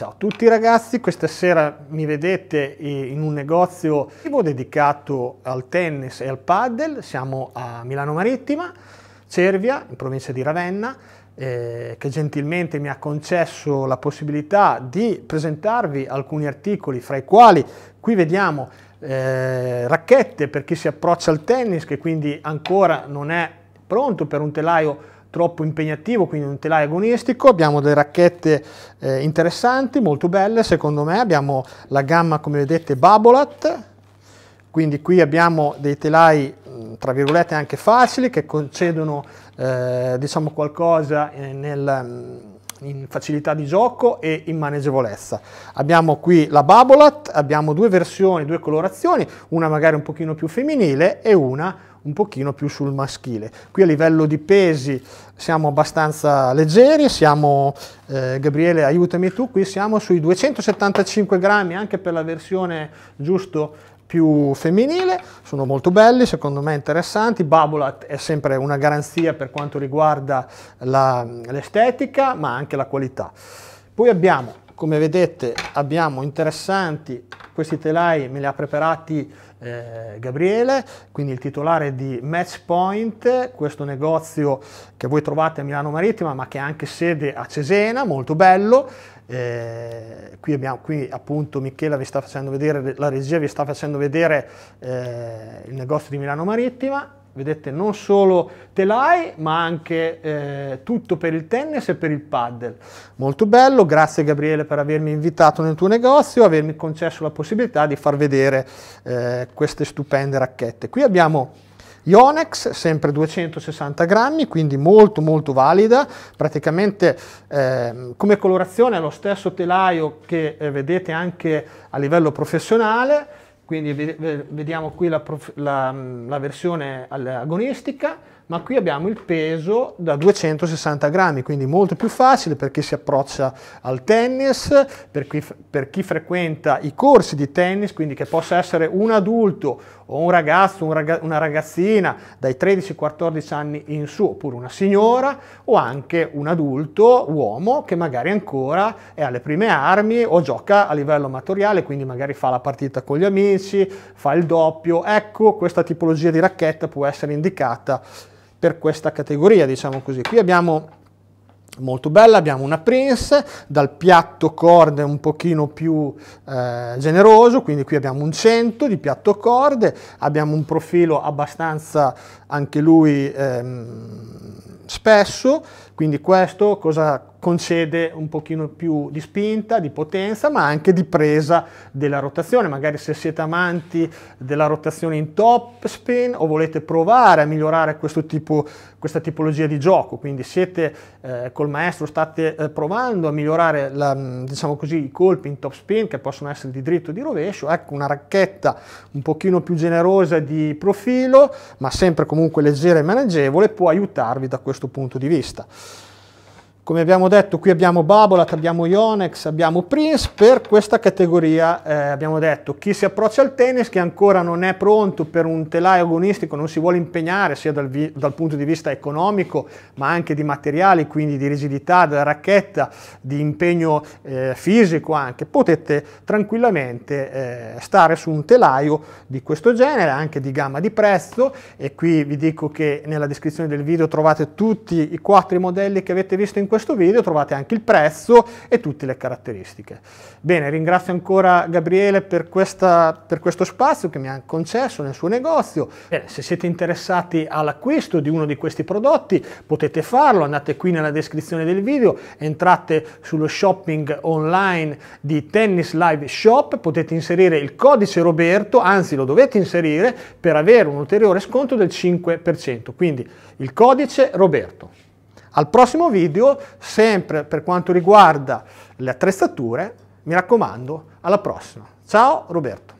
Ciao a tutti ragazzi, questa sera mi vedete eh, in un negozio dedicato al tennis e al paddle, siamo a Milano Marittima, Cervia, in provincia di Ravenna, eh, che gentilmente mi ha concesso la possibilità di presentarvi alcuni articoli, fra i quali qui vediamo eh, racchette per chi si approccia al tennis, che quindi ancora non è pronto per un telaio troppo impegnativo, quindi un telaio agonistico, abbiamo delle racchette eh, interessanti, molto belle secondo me, abbiamo la gamma come vedete Babolat, quindi qui abbiamo dei telai tra virgolette anche facili che concedono eh, diciamo qualcosa eh, nel, in facilità di gioco e in maneggevolezza. Abbiamo qui la Babolat, abbiamo due versioni, due colorazioni, una magari un pochino più femminile e una un pochino più sul maschile. Qui a livello di pesi siamo abbastanza leggeri, siamo, eh, Gabriele aiutami tu, qui siamo sui 275 grammi anche per la versione giusto più femminile, sono molto belli, secondo me interessanti, Babola è sempre una garanzia per quanto riguarda l'estetica ma anche la qualità. Poi abbiamo, come vedete, abbiamo interessanti, questi telai me li ha preparati eh, Gabriele, quindi il titolare di Matchpoint, questo negozio che voi trovate a Milano Marittima ma che ha anche sede a Cesena, molto bello. Eh, qui, abbiamo, qui appunto Michela vi sta facendo vedere, la regia vi sta facendo vedere eh, il negozio di Milano Marittima vedete non solo telai ma anche eh, tutto per il tennis e per il paddle molto bello grazie Gabriele per avermi invitato nel tuo negozio avermi concesso la possibilità di far vedere eh, queste stupende racchette qui abbiamo Ionex, sempre 260 grammi, quindi molto molto valida, praticamente eh, come colorazione è lo stesso telaio che eh, vedete anche a livello professionale, quindi vediamo qui la, la, la versione agonistica, ma qui abbiamo il peso da 260 grammi, quindi molto più facile per chi si approccia al tennis, per chi, per chi, frequenta i corsi di tennis, quindi che possa essere un adulto o un ragazzo, un ragaz una ragazzina dai 13-14 anni in su, oppure una signora o anche un adulto, uomo, che magari ancora è alle prime armi o gioca a livello amatoriale, quindi magari fa la partita con gli amici, fa il doppio. Ecco, questa tipologia di racchetta può essere indicata per questa categoria, diciamo così. Qui abbiamo molto bella, abbiamo una Prince dal piatto corde un pochino più eh, generoso, quindi qui abbiamo un 100 di piatto corde, abbiamo un profilo abbastanza anche lui ehm, spesso, quindi questo cosa, concede un pochino più di spinta, di potenza, ma anche di presa della rotazione. Magari se siete amanti della rotazione in top spin o volete provare a migliorare tipo, questa tipologia di gioco, quindi siete eh, col maestro, state eh, provando a migliorare la, mm, diciamo così, i colpi in top spin che possono essere di dritto o di rovescio, ecco una racchetta un pochino più generosa di profilo, ma sempre comunque leggera e maneggevole, può aiutarvi da questo punto di vista. Come abbiamo detto, qui abbiamo Babolat, abbiamo Ionex, abbiamo Prince. Per questa categoria eh, abbiamo detto chi si approccia al tennis, che ancora non è pronto per un telaio agonistico, non si vuole impegnare sia dal, dal punto di vista economico, ma anche di materiali, quindi di rigidità della racchetta, di impegno eh, fisico anche, potete tranquillamente eh, stare su un telaio di questo genere, anche di gamma di prezzo. E qui vi dico che nella descrizione del video trovate tutti i quattro modelli che avete visto in questo questo video trovate anche il prezzo e tutte le caratteristiche. Bene, ringrazio ancora Gabriele per, questa, per questo spazio che mi ha concesso nel suo negozio. Bene, se siete interessati all'acquisto di uno di questi prodotti potete farlo, andate qui nella descrizione del video, entrate sullo shopping online di Tennis Live Shop, potete inserire il codice Roberto, anzi lo dovete inserire per avere un ulteriore sconto del 5%, quindi il codice Roberto. Al prossimo video, sempre per quanto riguarda le attrezzature, mi raccomando, alla prossima. Ciao Roberto.